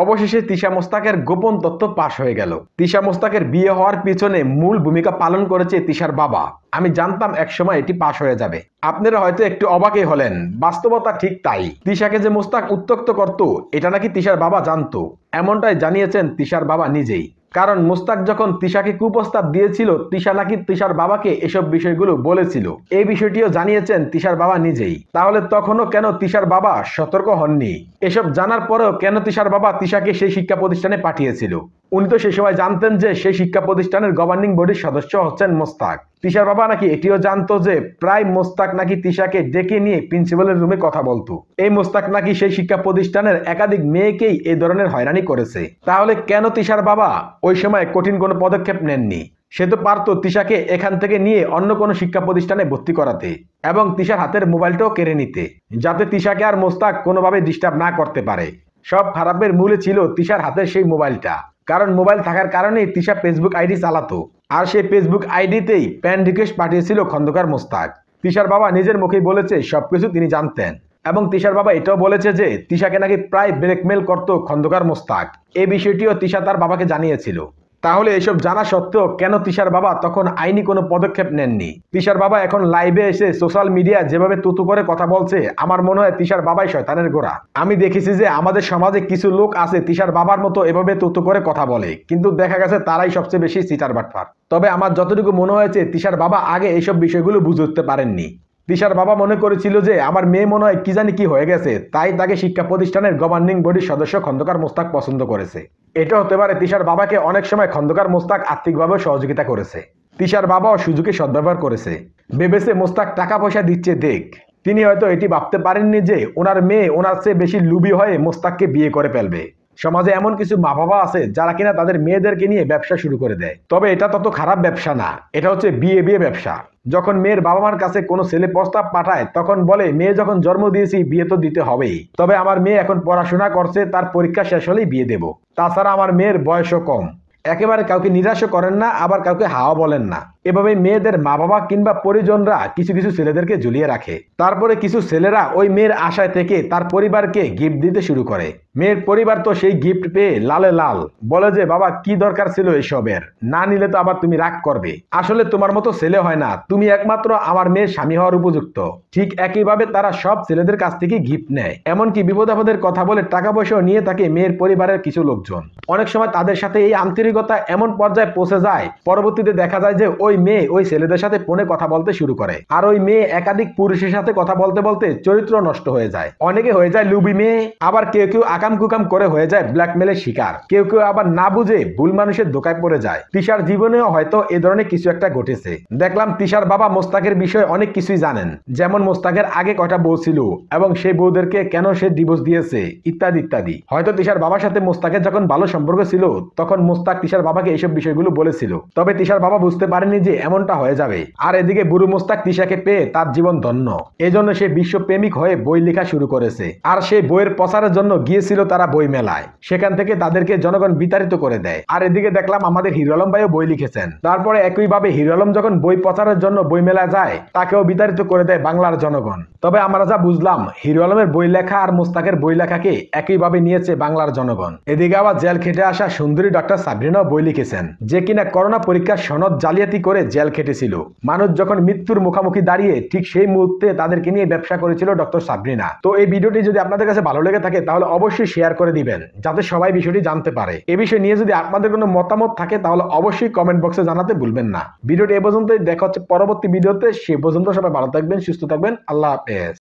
অবশেষে তিশা মোস্তাকের গোপন তথ্য পাশ হয়ে গেল তিশা মোস্তাকের বিয়ে হওয়ার পিছনে মূল ভূমিকা পালন করেছে তিশার বাবা আমি জানতাম একসময় এটি পাশ হয়ে যাবে আপনারা হয়তো একটু অবাকই হলেন বাস্তবতা ঠিক তাই তিশাকে যে মোস্তাক উত্তক্ত করত এটা নাকি তিশার বাবা জানতো এমনটাই জানিয়েছেন তিশার বাবা নিজেই কারণ মুস্তাক যখন তিশাকে কুপ্রস্তাব দিয়েছিল তিশা নাকি তিশার বাবাকে এসব বিষয়গুলো বলেছিল এই বিষয়টিও জানিয়েছেন তিশার বাবা নিজেই তাহলে তখনও কেন তিশার বাবা সতর্ক হননি এসব জানার পরেও কেন তিশার বাবা তিশাকে সেই শিক্ষা প্রতিষ্ঠানে পাঠিয়েছিল উনি তো সেই সময় জানতেন যে সেই শিক্ষা প্রতিষ্ঠানের গভর্নিং বডির সদস্য হচ্ছেন মোস্তাক তিশার বাবা নাকি এটিও জানতো যে প্রায় মোস্তাক নাকি তিশাকে ডেকে নিয়ে প্রিন্সিপালের রুমে কথা বলতো এই মোস্তাক নাকি সেই শিক্ষা প্রতিষ্ঠানের একাধিক মেয়েকেই এই ধরনের হয়রানি করেছে তাহলে কেন তিশার বাবা ওই সময় কঠিন কোনো পদক্ষেপ নেননি সে তো পারত তিশাকে এখান থেকে নিয়ে অন্য কোনো শিক্ষা প্রতিষ্ঠানে ভর্তি করাতে এবং তিশার হাতের মোবাইলটাও কেড়ে নিতে যাতে তিশাকে আর মোস্তাক কোনোভাবে ডিস্টার্ব না করতে পারে সব খারাপের মূলে ছিল তিশার হাতের সেই মোবাইলটা কারণ মোবাইল থাকার কারণেই তিশা ফেসবুক আইডি চালাতো আর সেই ফেসবুক আইডিতেই প্যান রিকোয়েস্ট পাঠিয়েছিল খন্দকার মোস্তাক তিশার বাবা নিজের মুখেই বলেছে সবকিছু তিনি জানতেন এবং তিশার বাবা এটাও বলেছে যে তিশাকে নাকি প্রায় ব্ল্যাকমেল করত খন্দকার মোস্তাক এই বিষয়টিও তিশা তার বাবাকে জানিয়েছিল তাহলে এসব জানা সত্ত্বেও কেন তিশার বাবা তখন আইনি কোনো পদক্ষেপ নেননি তিশার বাবা এখন লাইভে এসে সোশ্যাল মিডিয়া যেভাবে তুতু করে কথা বলছে আমার মনে হয় তিশার বাবাই শয়তানের গোড়া আমি দেখেছি যে আমাদের সমাজে কিছু লোক আছে তিশার বাবার মতো এভাবে তুতু করে কথা বলে কিন্তু দেখা গেছে তারাই সবচেয়ে বেশি সিটার বাটফার তবে আমার যতটুকু মনে হয়েছে তিশার বাবা আগে এসব বিষয়গুলো বুঝে উঠতে পারেননি তিশার বাবা মনে করেছিল যে আমার মেয়ে মনে হয় কি জানি কি হয়ে গেছে তাই তাকে শিক্ষা প্রতিষ্ঠানের গভর্নিং বডির সদস্য খন্দকার মোস্তাক পছন্দ করেছে এটা হতে পারে তিশার বাবাকে অনেক সময় খন্দকার মোস্তাক আর্থিকভাবে সহযোগিতা করেছে তিশার বাবাও সুযোগে সদ্ব্যবহার করেছে ভেবেছে মোস্তাক টাকা পয়সা দিচ্ছে দেখ তিনি হয়তো এটি ভাবতে পারেননি যে ওনার মেয়ে ওনার চেয়ে বেশি লুবি হয়ে মোস্তাককে বিয়ে করে ফেলবে সমাজে এমন কিছু মা বাবা আছে যারা কিনা তাদের মেয়েদেরকে নিয়ে ব্যবসা শুরু করে দেয় তবে এটা তত খারাপ ব্যবসা না এটা হচ্ছে বিয়ে বিয়ে ব্যবসা যখন মেয়ের বাবা মার কাছে কোনো ছেলে প্রস্তাব পাঠায় তখন বলে মেয়ে যখন জন্ম দিয়েছি বিয়ে তো দিতে হবেই তবে আমার মেয়ে এখন পড়াশোনা করছে তার পরীক্ষা শেষ হলেই বিয়ে দেব তাছাড়া আমার মেয়ের বয়সও কম একেবারে কাউকে নিরাশও করেন না আবার কাউকে হাওয়া বলেন না এভাবে মেয়েদের মা বাবা কিংবা পরিজনরা কিছু কিছু ছেলেদেরকে ঝুলিয়ে রাখে তারপরে কিছু ছেলেরা ওই মেয়ের আশায় থেকে তার পরিবারকে গিফট দিতে শুরু করে মেয়ের পরিবার তো সেই গিফট পেয়ে লালে লাল বলে যে বাবা কি দরকার ছিল এসবের না নিলে তো আবার তুমি রাগ করবে আসলে তোমার মতো ছেলে হয় না তুমি একমাত্র আমার মেয়ের স্বামী হওয়ার উপযুক্ত ঠিক একইভাবে তারা সব ছেলেদের কাছ থেকে গিফট নেয় এমনকি বিপদাপদের কথা বলে টাকা পয়সাও নিয়ে থাকে মেয়ের পরিবারের কিছু লোকজন অনেক সময় তাদের সাথে এই আন্তরিকতা এমন পর্যায়ে পৌঁছে যায় পরবর্তীতে দেখা যায় যে ওই ওই মেয়ে ওই ছেলেদের সাথে ফোনে কথা বলতে শুরু করে আর ওই মেয়ে একাধিক পুরুষের সাথে কথা বলতে বলতে চরিত্র নষ্ট হয়ে যায় অনেকে হয়ে যায় লুবি মেয়ে আবার কেউ কেউ আকাম কুকাম করে হয়ে যায় ব্ল্যাকমেলের শিকার কেউ কেউ আবার না বুঝে ভুল মানুষের দোকায় পড়ে যায় তিশার জীবনেও হয়তো এ ধরনের কিছু একটা ঘটেছে দেখলাম তিশার বাবা মোস্তাকের বিষয়ে অনেক কিছুই জানেন যেমন মোস্তাকের আগে কটা বউ ছিল এবং সেই বউদেরকে কেন সে ডিভোর্স দিয়েছে ইত্যাদি ইত্যাদি হয়তো তিশার বাবার সাথে মোস্তাকের যখন ভালো সম্পর্ক ছিল তখন মোস্তাক তিশার বাবাকে এইসব বিষয়গুলো বলেছিল তবে তিশার বাবা বুঝতে পারেনি যে এমনটা হয়ে যাবে আর এদিকে বুরু মোস্তাক তিশাকে পেয়ে তার জীবন ধন্য এজন্য সে বিশ্বপ্রেমিক হয়ে বই লেখা শুরু করেছে আর সেই বইয়ের প্রচারের জন্য গিয়েছিল তারা বই মেলায় সেখান থেকে তাদেরকে জনগণ বিতাড়িত করে দেয় আর এদিকে দেখলাম আমাদের হিরো আলম ভাইও বই লিখেছেন তারপরে একইভাবে হিরো আলম যখন বই প্রচারের জন্য বই মেলা যায় তাকেও বিতাড়িত করে দেয় বাংলার জনগণ তবে আমরা যা বুঝলাম হিরো আলমের বই লেখা আর মোস্তাকের বই লেখাকে একইভাবে নিয়েছে বাংলার জনগণ এদিকে আবার জেল খেটে আসা সুন্দরী ডক্টর সাবরিনাও বই লিখেছেন যে কিনা করোনা পরীক্ষার সনদ জালিয়াতি করে করে জেল খেটেছিল মানুষ যখন মৃত্যুর মুখোমুখি দাঁড়িয়ে ঠিক সেই মুহূর্তে তাদেরকে নিয়ে ব্যবসা করেছিল ডক্টর সাবরিনা তো এই ভিডিওটি যদি আপনাদের কাছে ভালো লেগে থাকে তাহলে অবশ্যই শেয়ার করে দিবেন যাতে সবাই বিষয়টি জানতে পারে এ বিষয় নিয়ে যদি আপনাদের কোনো মতামত থাকে তাহলে অবশ্যই কমেন্ট বক্সে জানাতে ভুলবেন না ভিডিওটি এ পর্যন্তই দেখা হচ্ছে পরবর্তী ভিডিওতে সে পর্যন্ত সবাই ভালো থাকবেন সুস্থ থাকবেন আল্লাহ হাফেজ